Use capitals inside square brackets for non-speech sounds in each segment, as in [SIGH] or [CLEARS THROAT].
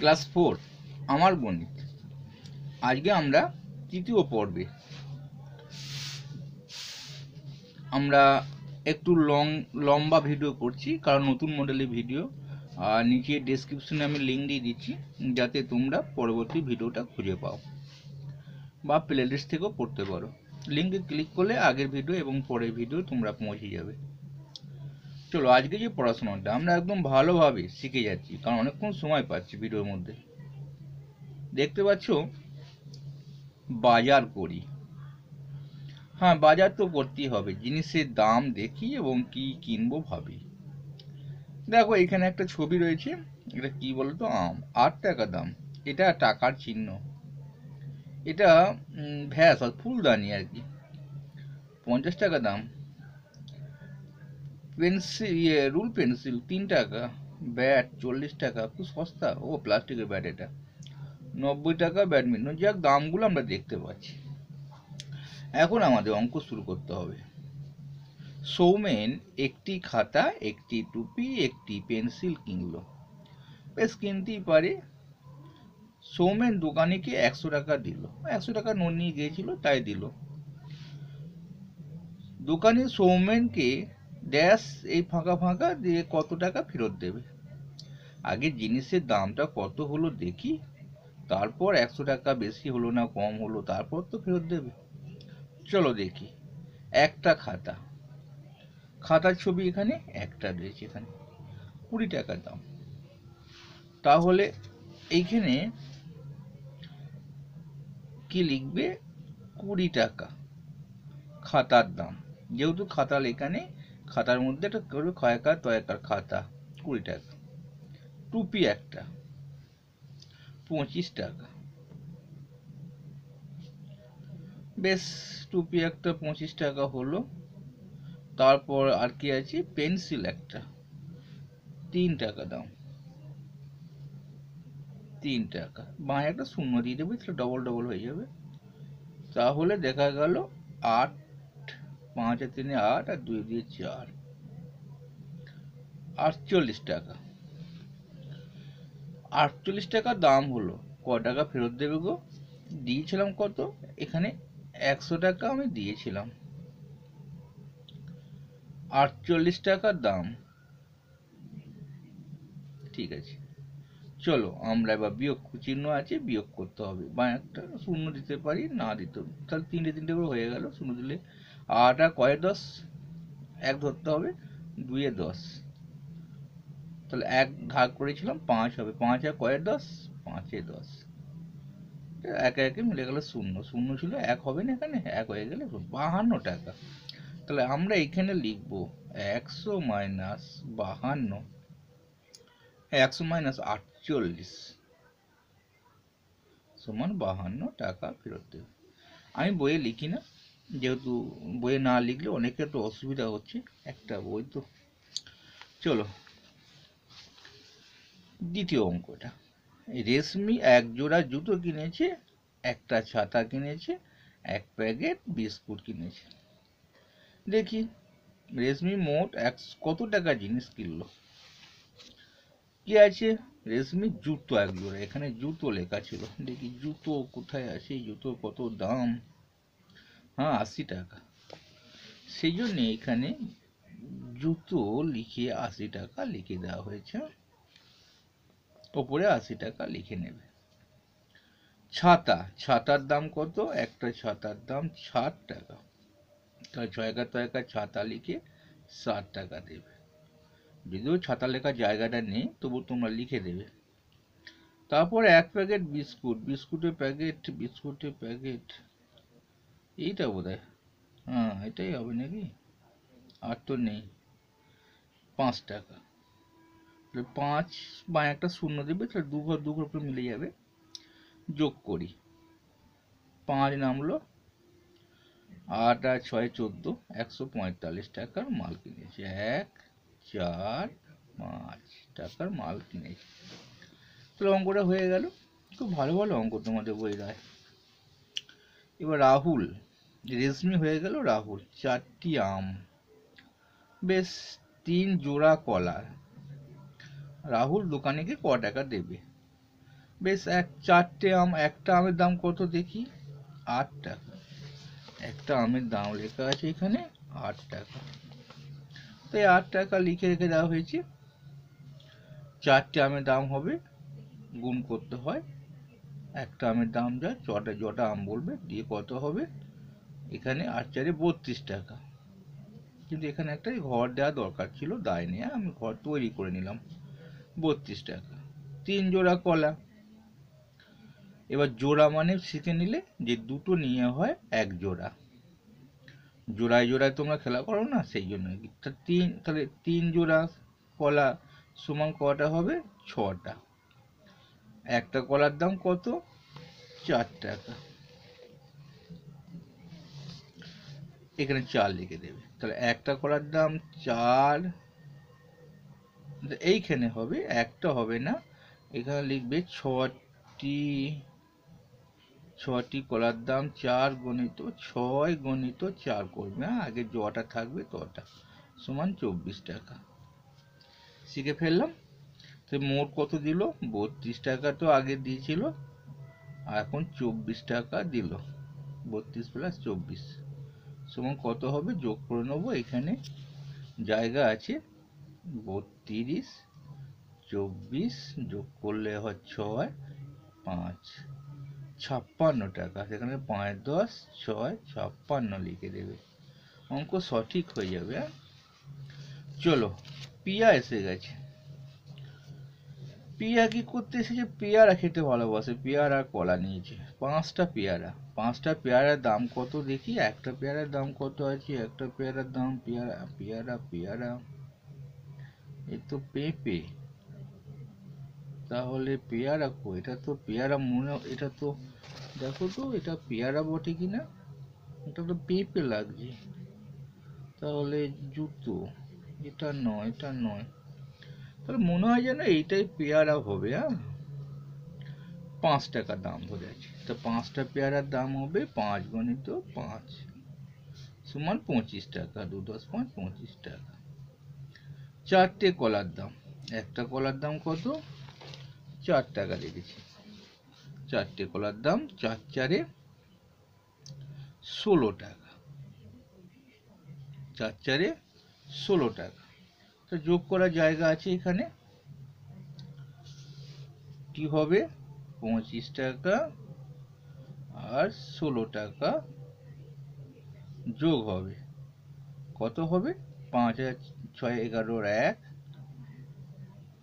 Class four আমার গণিত আজকে আমরা তৃতীয় পর্বে আমরা একটু লং লম্বা ভিডিও করছি কারণ নতুন মডেলের ভিডিও আর নিচে ডিসক্রিপশনে আমি লিঙ্ক দিয়ে দিচ্ছি যাতে তোমরা পরবর্তী ভিডিওটা খুঁজে পাও বা প্লেলিস্ট থেকেও পড়তে পারো লিঙ্কে ক্লিক করলে আগের ভিডিও এবং পরের ভিডিও তোমরা পৌঁছে যাবে চলো আজকে যে পড়াশোনাটা আমরা একদম ভালোভাবে শিখে যাচ্ছি কারণ অনেকক্ষণ সময় পাচ্ছি ভিডিওর মধ্যে দেখতে পাচ্ছ বাজার করি হ্যাঁ বাজার তো করতেই হবে জিনিসের দাম দেখি এবং কি কিনবো ভাবি দেখো এখানে একটা ছবি রয়েছে এটা কি বলতো আম আট টাকা দাম এটা টাকার চিহ্ন এটা ভ্যাস ফুলদানি আর কি পঞ্চাশ টাকা দাম পেন্সিল ইয়ে রুল পেন্সিল তিন টাকা ব্যাট চল্লিশ টাকা খুব সস্তা ও প্লাস্টিকের ব্যাট এটা নব্বই টাকা ব্যাডমিন্টন যাক দামগুলো আমরা দেখতে পাচ্ছি এখন আমাদের অঙ্ক শুরু করতে হবে সৌমেন একটি খাতা একটি টুপি একটি পেন্সিল কিনলো বেশ কিনতেই পারে সৌমেন দোকানিকে একশো টাকা দিল একশো টাকা নোট নিয়ে গিয়েছিল তাই দিল দোকানে সৌমেনকে ড্যাশ এই ফাঁকা ফাঁকা দিয়ে কত টাকা ফেরত দেবে আগে জিনিসের দামটা কত হলো দেখি তারপর একশো টাকা বেশি হলো না কম হলো তারপর তো ফেরত দেবে চলো দেখি একটা খাতা খাতার ছবি এখানে একটা রয়েছে এখানে কুড়ি টাকার দাম তাহলে এইখানে কি লিখবে কুড়ি টাকা খাতার দাম যেহেতু খাতা এখানে খাতার মধ্যে একটা করবে তয় তয়কার খাতা কুড়ি টাকা টুপি একটা পঁচিশ টাকা বেশ টুপি একটা পঁচিশ টাকা হলো তারপর আর কি আছে পেন্সিল একটা তিন টাকা দাম তিন টাকা বাঁ একটা শূন্য দিয়ে দেবে সেটা ডবল ডবল হয়ে যাবে তাহলে দেখা গেল আট পাঁচে তিনে আট আর দুই দিয়ে চার আটচল্লিশ টাকা আটচল্লিশ টাকা দাম হলো ক টাকা ফেরত দেবে গো দিয়েছিলাম কত এখানে একশো টাকা আমি দিয়েছিলাম আটচল্লিশ টাকা দাম ঠিক আছে চলো আমরা এবার বিয়োগ চিহ্ন আছে বিয়োগ করতে হবে বা একটা শূন্য দিতে পারি না দিতে তাহলে তিনটে তিনটে করে হয়ে গেল শূন্য দিলে আটা কয়ের দশ এক ধরতে হবে দুয়ে দশ তাহলে এক ভাগ করেছিলাম পাঁচ হবে পাঁচ আর কয়ের দশ পাঁচে দশ একে একে মিলে গেল শূন্য শূন্য ছিল এক হবে না এখানে এক হয়ে গেলে বাহান্ন টাকা তাহলে আমরা এখানে লিখব একশো মাইনাস বাহান্ন একশো মাইনাস আটচল্লিশ সমান বাহান্ন টাকা ফেরত দেবে আমি বইয়ে লিখি না যেহেতু বইয়ে না লিখলে অনেকের তো অসুবিধা হচ্ছে একটা বই তো চলো দ্বিতীয় অঙ্কটা রেশমি এক জোড়া জুতো কিনেছে একটা ছাতা কিনেছে এক প্যাকেট বিস্কুট কিনেছে দেখি রেশমি মোট এক কত টাকা জিনিস কিনলো কি আছে রেশমি জুতো এক জোড়া এখানে জুতো লেখা ছিল দেখি জুতো কোথায় আছে জুতো কত দাম হ্যাঁ আশি টাকা সেই জন্য এখানে জুতো লিখে আশি টাকা লিখে দেওয়া হয়েছে ওপরে আশি টাকা লিখে নেবে ছাতা ছাতার দাম কত একটা ছাতার দাম ষাট টাকা তার ছয়কা তয়কা ছাতা লিখে ষাট টাকা দেবে যদিও ছাতা লেখার জায়গাটা নেই তবু তোমরা লিখে দেবে তারপর এক প্যাকেট বিস্কুট বিস্কুটের প্যাকেট বিস্কুটের প্যাকেট এইটা বোধ হ্যাঁ এটাই হবে নাকি আর তো নেই পাঁচ টাকা তাহলে পাঁচ বা একটা শূন্য দেবে তাহলে দু ঘর দু ঘর করে মিলে যাবে যোগ করি পাঁচ নামলো আট আর ছয় চোদ্দো একশো পঁয়তাল্লিশ টাকার মাল কিনেছি এক চার পাঁচ টাকার মাল কিনেছি তাহলে অঙ্কটা হয়ে গেল খুব ভালো ভালো অঙ্ক তোমাদের বই রায় এবার রাহুল রেশমি হয়ে গেল রাহুল চারটি আম বেশ তিন জোড়া কলা রাহুল দোকানে গিয়ে ক টাকা দেবে বেশ এক চারটে আম একটা আমের দাম কত দেখি আট টাকা একটা আমের দাম লেখা আছে এখানে আট টাকা তো এই আট টাকা লিখে রেখে দেওয়া হয়েছে চারটে আমের দাম হবে গুণ করতে হয় একটা আমের দাম যা ছটা জটা আম বলবে দিয়ে কত হবে এখানে আর চারে বত্রিশ টাকা কিন্তু এখানে একটা ঘর দেওয়া দরকার ছিল দায় নিয়ে আমি ঘর তৈরি করে নিলাম বত্রিশ টাকা তিন জোড়া কলা এবার জোড়া মানে শিখে নিলে যে দুটো নিয়ে হয় এক জোড়া জোড়ায় জোড়ায় তোমরা খেলা করো না সেই জন্য তিন তাহলে তিন জোড়া কলা সমান কটা হবে ছটা একটা কলার দাম কত চার টাকা এখানে চার লিখে দেবে তাহলে একটা কলার দাম চার এইখানে হবে একটা হবে না এখানে লিখবে ছটি ছটি কলার দাম চার গণিত ছয় গণিত চার করবে হ্যাঁ আগে জটা থাকবে তটা সমান চব্বিশ টাকা শিখে ফেললাম সে মোট কত দিল বত্রিশ টাকা তো আগে দিয়েছিল আর এখন চব্বিশ টাকা দিল বত্রিশ প্লাস চব্বিশ সমান কত হবে যোগ করে নেবো এখানে জায়গা আছে বত্রিশ চব্বিশ যোগ করলে হয় ছয় পাঁচ ছাপ্পান্ন টাকা সেখানে পাঁচ দশ ছয় ছাপ্পান্ন লিখে দেবে অঙ্ক সঠিক হয়ে যাবে হ্যাঁ? চলো পিয়া এসে গেছে পিয়া কি করতে এসেছে পেয়ারা খেতে ভালোবাসে পেয়ারা কলা নিয়েছে পাঁচটা পেয়ারা পাঁচটা পেয়ারার দাম কত দেখি একটা পেয়ারার দাম কত আছে একটা পেয়ারার দাম পেয়ারা পেয়ারা পেয়ারা এ তো পেঁপে তাহলে পেয়ারা কো এটা তো পেয়ারা মনে এটা তো দেখো তো এটা পেয়ারা বটে কি না এটা তো পেঁপে লাগছে তাহলে জুতো এটা নয় এটা নয় তাহলে মনে হয় যেন এইটাই পেয়ারা হবে হ্যাঁ পাঁচ টাকা দাম আছে তো পাঁচটা পেয়ারার দাম হবে পাঁচ গণিত পাঁচ সমান পঁচিশ টাকা দু দশ পাঁচ পঁচিশ টাকা চারটে কলার দাম একটা কলার দাম কত চার টাকা দেখেছি চারটে কলার দাম চার চারে ষোলো টাকা চার চারে ষোলো টাকা তো যোগ করার জায়গা আছে এখানে কি হবে পঁচিশ টাকা আর ষোলো টাকা যোগ হবে কত হবে পাঁচ হাজার ছয় এগারোর এক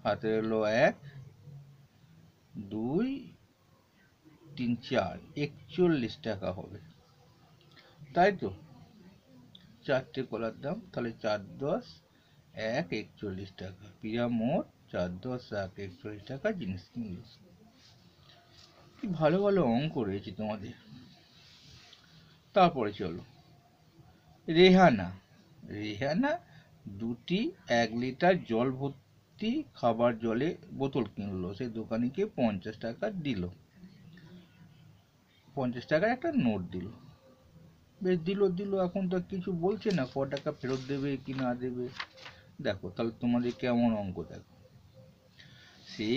হাতের এক দুই তিন চার একচল্লিশ টাকা হবে তাই তো চারটে কলার দাম তাহলে চার দশ এক একচল্লিশ টাকা পিয়া মোট চার দশ এক একচল্লিশ টাকা জিনিস কিনল কি ভালো ভালো অঙ্ক রয়েছে তোমাদের তারপরে চলো রেহানা রেহানা দুটি এক লিটার জল ভর্তি খাবার জলে বোতল কিনলো সে দোকানিকে পঞ্চাশ টাকা দিল পঞ্চাশ টাকার একটা নোট দিল বেশ দিল দিল এখন তো কিছু বলছে না ক টাকা ফেরত দেবে কি না দেবে দেখো তাহলে তোমাদের কেমন অঙ্ক দেখো সে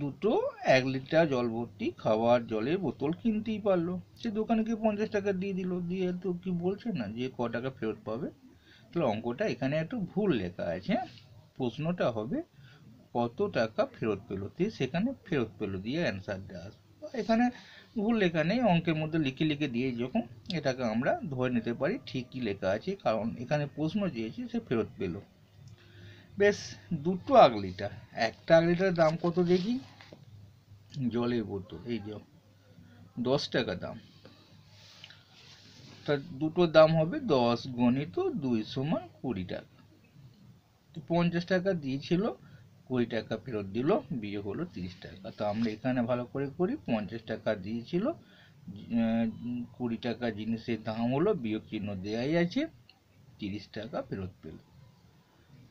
দুটো এক লিটার জল ভর্তি খাবার জলের বোতল কিনতেই পারলো সে দোকানে গিয়ে পঞ্চাশ টাকা দিয়ে দিল দিয়ে তো কি বলছে না যে ক টাকা ফেরত পাবে তাহলে অঙ্কটা এখানে একটু ভুল লেখা আছে হ্যাঁ? প্রশ্নটা হবে কত টাকা ফেরত পেলো দিয়ে সেখানে ফেরত পেলো দিয়ে অ্যান্সারটা আসবে এখানে ভুল লেখা নেই অঙ্কের মধ্যে লিখে লিখে দিয়ে যখন এটাকে আমরা ধরে নিতে পারি ঠিকই লেখা আছে কারণ এখানে প্রশ্ন চেয়েছে সে ফেরত পেল বেশ দুটো আগলিটা একটা আগলিটার দাম কত দেখি জলের বোতল এই যে দশ টাকা দাম তার দুটো দাম হবে দশ গণিত দুই সমান কুড়ি টাকা পঞ্চাশ টাকা দিয়েছিল কুড়ি টাকা ফেরত দিল বিয়ে হলো তিরিশ টাকা তো আমরা এখানে ভালো করে করি পঞ্চাশ টাকা দিয়েছিল কুড়ি টাকা জিনিসের দাম হলো বিয়োগ চিহ্ন দেওয়াই আছে তিরিশ টাকা ফেরত পেল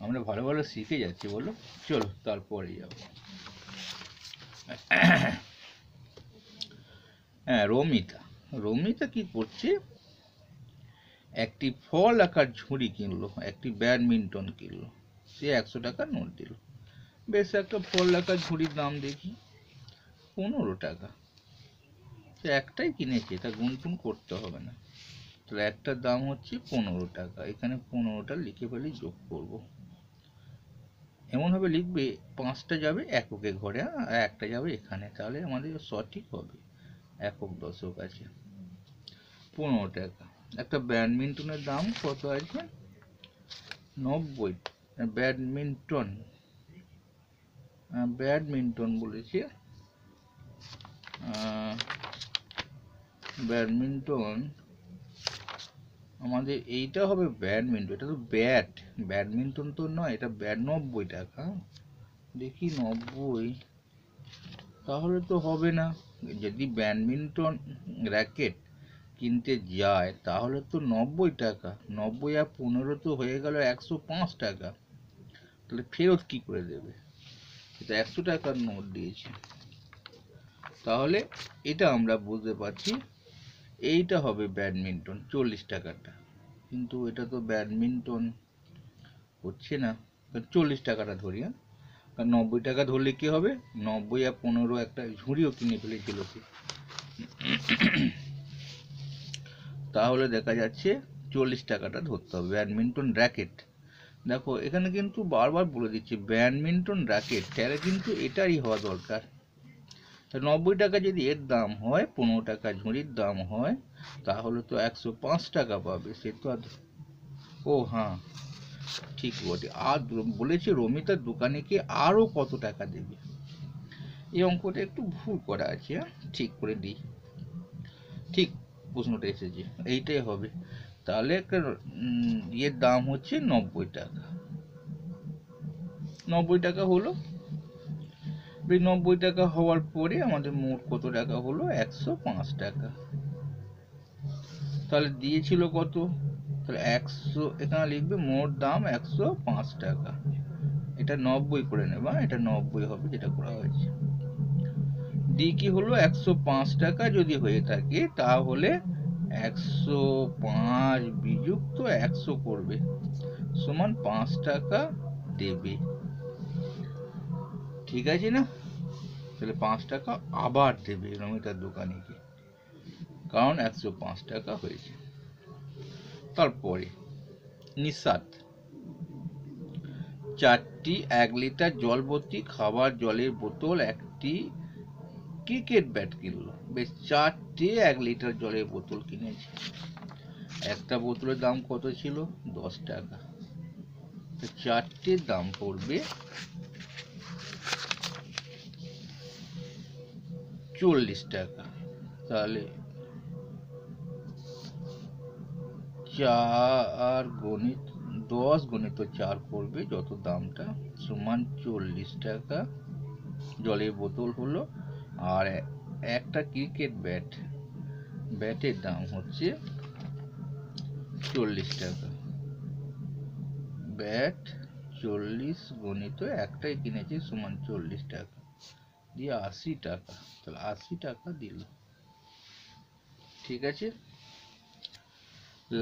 আমরা ভালো ভালো শিখে যাচ্ছি বলো চলো তারপরে যাব হ্যাঁ রমিতা রমিতা কি করছে একটি ফল আঁকার ঝুড়ি কিনলো একটি ব্যাডমিন্টন কিনলো সে একশো টাকা নোট দিল বেশ একটা ফোর লাখা ঝুড়ির দাম দেখি পনেরো টাকা তো একটাই কিনেছি এটা গুনগুন করতে হবে না তো একটার দাম হচ্ছে পনেরো টাকা এখানে পনেরোটা লিখে ফেলে যোগ করব এমনভাবে লিখবে পাঁচটা যাবে এককে ঘরে হ্যাঁ? আর একটা যাবে এখানে তাহলে আমাদের সঠিক হবে একক দশক আছে পনেরো টাকা একটা ব্যাডমিন্টনের দাম কত আছে নব্বই ব্যাডমিন্টন ব্যাডমিন্টন বলেছি ব্যাডমিন্টন আমাদের এইটা হবে ব্যাডমিন্টন এটা তো ব্যাট ব্যাডমিন্টন তো নয় এটা ব্যাট নব্বই টাকা দেখি নব্বই তাহলে তো হবে না যদি ব্যাডমিন্টন র্যাকেট কিনতে যায় তাহলে তো নব্বই টাকা নব্বই আর পনেরো তো হয়ে গেল একশো পাঁচ টাকা তাহলে ফেরত কী করে দেবে এটা একশো টাকার নোট দিয়েছে তাহলে এটা আমরা বুঝতে পারছি এইটা হবে ব্যাডমিন্টন চল্লিশ টাকাটা কিন্তু এটা তো ব্যাডমিন্টন হচ্ছে না চল্লিশ টাকাটা ধরি হ্যাঁ কারণ নব্বই টাকা ধরলে কী হবে নব্বই আর পনেরো একটা ঝুড়িও কিনে ফেলেছিল কি তাহলে দেখা যাচ্ছে চল্লিশ টাকাটা ধরতে হবে ব্যাডমিন্টন র্যাকেট দেখো এখানে কিন্তু বারবার বলে দিচ্ছি ব্যাডমিন্টন র্যাকেট তাহলে কিন্তু এটারই হওয়া দরকার নব্বই টাকা যদি এর দাম হয় পনেরো টাকা ঝুড়ির দাম হয় তাহলে তো একশো পাঁচ টাকা পাবে সে তো আর ও হ্যাঁ ঠিক বটে আর বলেছে রমিতার দোকানে কি আরও কত টাকা দেবে এই অঙ্কটা একটু ভুল করা আছে হ্যাঁ, ঠিক করে দিই ঠিক প্রশ্নটা এসেছে এইটাই হবে তাহলে একটা ইয়ের দাম হচ্ছে নব্বই টাকা নব্বই টাকা হলো নব্বই টাকা হওয়ার পরে আমাদের মোট কত টাকা হলো একশো পাঁচ টাকা তাহলে দিয়েছিল কত তাহলে একশো এখানে লিখবে মোট দাম একশো পাঁচ টাকা এটা নব্বই করে নেবা এটা নব্বই হবে যেটা করা হয়েছে দিয়ে কি হলো একশো পাঁচ টাকা যদি হয়ে থাকে তাহলে একশো পাঁচ বিযুক্ত একশো করবে সমান পাঁচ টাকা দেবে ঠিক আছে না তাহলে পাঁচ টাকা আবার দেবে রমিতার দোকানে গিয়ে কারণ একশো পাঁচ টাকা হয়েছে তারপরে নিষাদ চারটি এক লিটার ভর্তি খাবার জলের বোতল একটি ক্রিকেট ব্যাট কিনলো বেশ চারটে এক লিটার জলের বোতল কিনেছে একটা বোতলের দাম কত ছিল দশ টাকা তো চারটের দাম পড়বে চল্লিশ টাকা তাহলে চার গণিত দশ গণিত চার করবে যত দামটা সমান চল্লিশ টাকা জলের বোতল হলো আর একটা ক্রিকেট ব্যাট ব্যাটের দাম হচ্ছে চল্লিশ টাকা ব্যাট চল্লিশ গণিত একটাই কিনেছি সমান চল্লিশ টাকা দিয়ে আশি টাকা তাহলে আশি টাকা দিল ঠিক আছে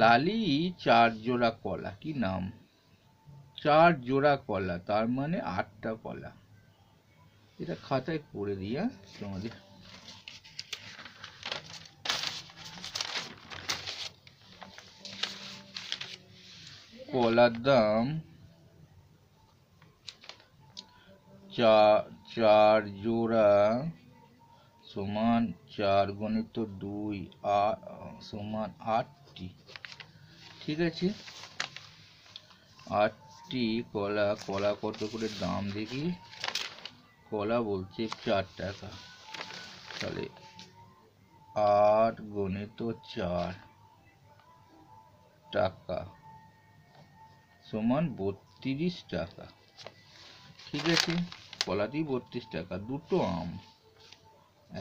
লালি চার জোড়া কলা কি নাম চার জোড়া কলা তার মানে আটটা কলা এটা খাতায় করে দিয়ে তোমাদের কলার দাম চার জোড়া সমান চার গণিত দুই সমান আটটি ঠিক আছে আটটি কলা কলা কত করে দাম দেখি কলা বলছে চার টাকা তাহলে আট গুণে তো চার টাকা সমান বত্রিশ টাকা ঠিক আছে কলাটি বত্রিশ টাকা দুটো আম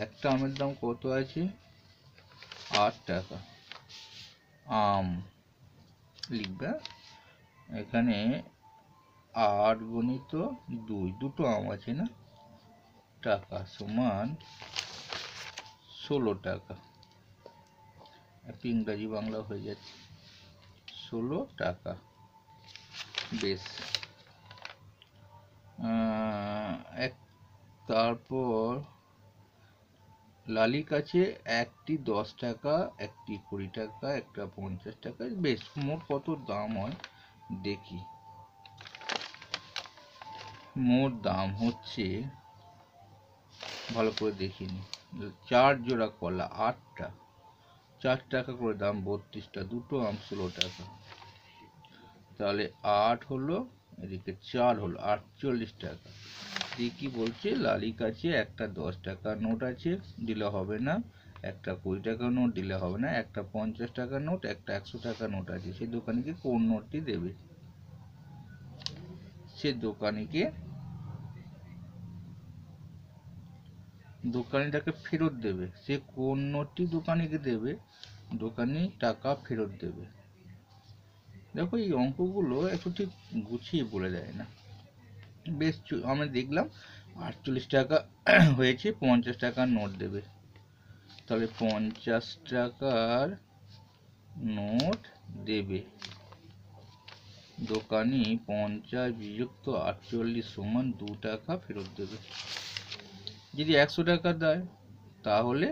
একটা আমের দাম কত আছে আট টাকা আম লিখবে এখানে আট গণিত দুই দুটো আম আছে না টাকা সমান ষোলো টাকা একটু ইংরাজি বাংলা হয়ে যাচ্ছে ষোলো টাকা বেশ এক তারপর লালি কাছে একটি দশ টাকা একটি কুড়ি টাকা একটা পঞ্চাশ টাকা বেশ মোট কত দাম হয় দেখি মোট দাম হচ্ছে ভালো করে দেখিনি চার জোড়া কলা আটটা চার টাকা করে দাম বত্রিশটা দুটো আম ষোলো টাকা তাহলে আট হলো এদিকে চার হলো আটচল্লিশ টাকা দিয়ে কি বলছে লালিক আছে একটা দশ টাকা নোট আছে দিলে হবে না একটা কুড়ি টাকা নোট দিলে হবে না একটা পঞ্চাশ টাকা নোট একটা একশো টাকা নোট আছে সে দোকানিকে কোন নোটটি দেবে সে দোকানিকে দোকানিটাকে ফেরত দেবে সে কোন নোটটি দোকানিকে দেবে দোকানি টাকা ফেরত দেবে দেখো এই অঙ্কগুলো একটু ঠিক গুছিয়ে বলে দেয় না বেশ আমি দেখলাম আটচল্লিশ টাকা [CLEARS THROAT] হয়েছে পঞ্চাশ টাকার নোট দেবে তাহলে পঞ্চাশ টাকার নোট দেবে দোকানি পঞ্চাশ বিযুক্ত আটচল্লিশ সমান দু টাকা ফেরত দেবে যদি একশো টাকা দেয় তাহলে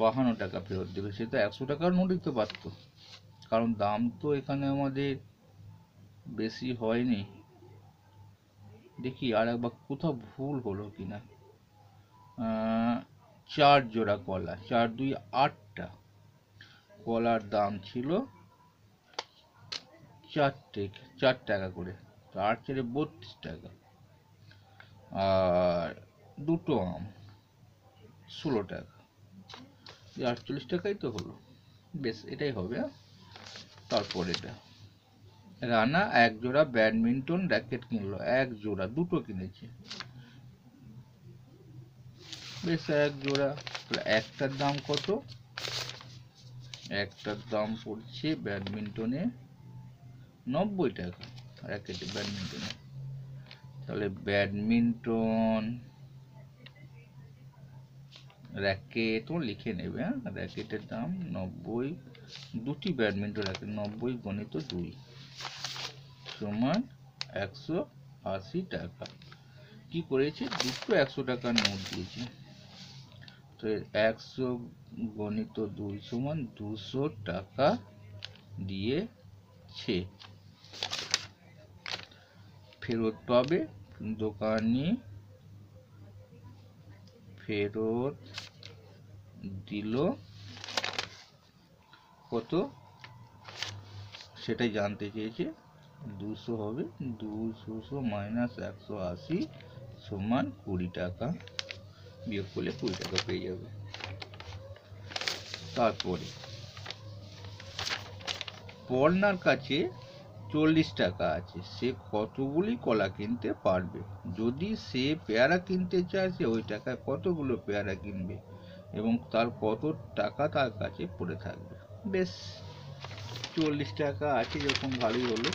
বাহান্ন টাকা ফেরত দেবে সেটা একশো টাকার নোট দিতে পারত কারণ দাম তো এখানে আমাদের বেশি হয়নি দেখি আর একবার কোথাও ভুল হলো কি না চার জোড়া কলা চার দুই আটটা কলার দাম ছিল চারটে চার টাকা করে আর আট চারে বত্রিশ টাকা আর দুটো আম ষোলো টাকা আটচল্লিশ টাকাই তো হলো বেশ এটাই হবে হ্যাঁ? তারপর এটা রানা এক জোড়া ব্যাডমিন্টন র্যাকেট কিনলো এক জোড়া দুটো কিনেছে বেশ এক জোড়া একটার দাম কত একটার দাম পড়ছে ব্যাডমিন্টনে নব্বই টাকা র্যাকেটে ব্যাডমিন্টনে তাহলে ব্যাডমিন্টন র্যাকেটও লিখে নেবে হ্যাঁ র্যাকেটের দাম নব্বই দুটি ব্যাডমিন্টন র্যাকেট নব্বই গণিত দুই সমান একশো আশি টাকা কি করেছে দুটো একশো টাকার নোট দিয়েছে তো একশো গণিত দুই সমান দুশো টাকা দিয়েছে ফেরত পাবে দোকানে ফেরত দিল কত সেটাই জানতে চেয়েছে দুশো হবে দুশো মাইনাস একশো আশি সমান কুড়ি টাকা বিয়োগ করলে কুড়ি টাকা পেয়ে যাবে তারপরে পর্নার কাছে চল্লিশ টাকা আছে সে কতগুলি কলা কিনতে পারবে যদি সে পেয়ারা কিনতে চায় সে ওই টাকায় কতগুলো পেয়ারা কিনবে এবং তার কত টাকা তার কাছে পড়ে থাকবে বেশ চল্লিশ টাকা আছে যখন ভালোই হলো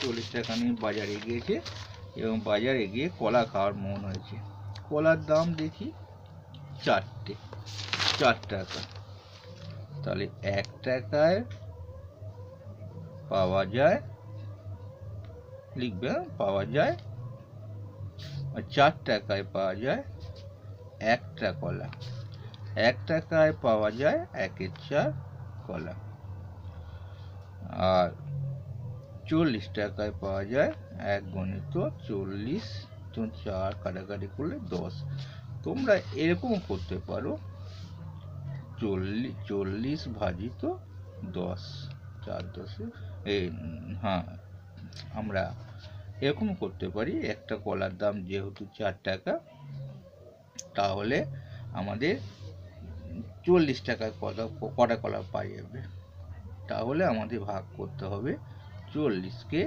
চল্লিশ টাকা নিয়ে বাজারে গিয়েছে এবং বাজারে গিয়ে কলা খাওয়ার মন হয়েছে কলার দাম দেখি চারটে চার টাকা তাহলে এক টাকায় পাওয়া যায় লিখবে পাওয়া যায় আর চার টাকায় পাওয়া যায় একটা কলা এক টাকায় পাওয়া যায় একের চার কলা আর চল্লিশ টাকায় পাওয়া যায় এক গণিত চল্লিশ তো চার কাটাকাটি করলে দশ তোমরা এরকম করতে পারো চল্লিশ চল্লিশ ভাজিত দশ চার দশে এই হ্যাঁ আমরা এরকম করতে পারি একটা কলার দাম যেহেতু চার টাকা তাহলে আমাদের চল্লিশ টাকায় কটা কলা পাওয়া যাবে তাহলে আমাদের ভাগ করতে হবে চল্লিশকে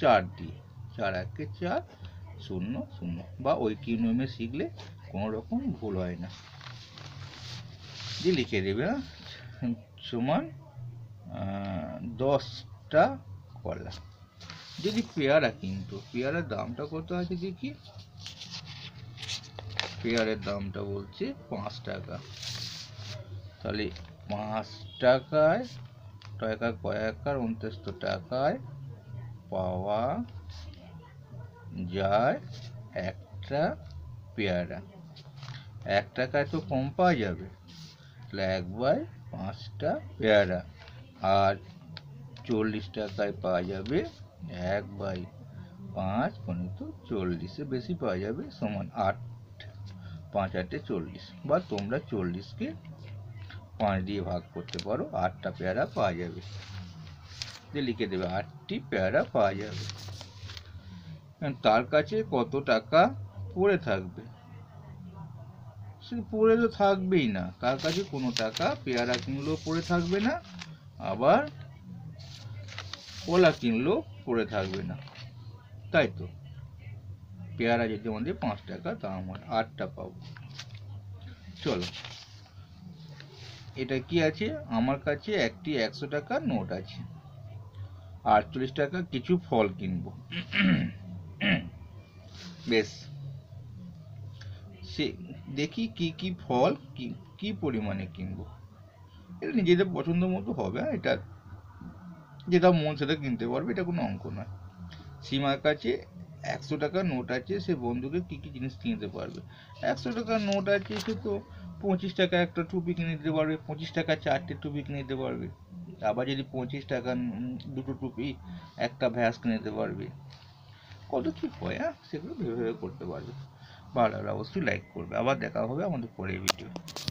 চার দিয়ে চার একে চার শূন্য শূন্য বা ওই কি নিয়মে শিখলে কোনো রকম ভুল হয় না দিয়ে লিখে দেবে হ্যাঁ? সমান দশটা কলা যদি পেয়ারা কিন্তু পেয়ারার দামটা কত আছে দেখি পেয়ারের দামটা বলছে পাঁচ টাকা তাহলে পাঁচ টাকায় টাকা কয়েকার উনত্রিশশো টাকায় পাওয়া যায় একটা পেয়ারা এক টাকায় তো কম পাওয়া যাবে তাহলে এক বাই পাঁচটা পেয়ারা আর চল্লিশ টাকায় পাওয়া যাবে এক বাই পাঁচ তো চল্লিশে বেশি পাওয়া যাবে সমান আট পাঁচ আটে চল্লিশ বা তোমরা চল্লিশকে পাঁচ দিয়ে ভাগ করতে পারো আটটা পেয়ারা পাওয়া যাবে দিয়ে লিখে দেবে আটটি পেয়ারা পাওয়া যাবে তার কাছে কত টাকা পড়ে থাকবে সে পড়ে তো থাকবেই না তার কাছে কোনো টাকা পেয়ারা কিনলেও পড়ে থাকবে না আবার কলা কিনলেও পড়ে থাকবে না তাই তো পেয়ারা যদি আমাদের পাঁচ টাকা তা আমার আটটা পাবো চলো এটা কি আছে আমার কাছে একটি একশো টাকা নোট আছে আটচল্লিশ টাকা কিছু ফল কিনব বেশ সে দেখি কি কি ফল কি কি পরিমাণে কিনব এটা নিজেদের পছন্দ মতো হবে হ্যাঁ, এটা যেটা মন সেটা কিনতে পারবে এটা কোনো অঙ্ক নয় সীমার কাছে একশো টাকার নোট আছে সে বন্ধুকে কী কী জিনিস কিনতে পারবে একশো টাকার নোট আছে সে তো পঁচিশ টাকা একটা টুপি কিনে দিতে পারবে পঁচিশ টাকা চারটে টুপি কিনে দিতে পারবে আবার যদি পঁচিশ টাকা দুটো টুপি একটা ভ্যাস কিনে দিতে পারবে কত কী হয় হ্যাঁ সেগুলো ভেবে ভেবে করতে পারবে ভালো লাগলে অবশ্যই লাইক করবে আবার দেখা হবে আমাদের পরের ভিডিও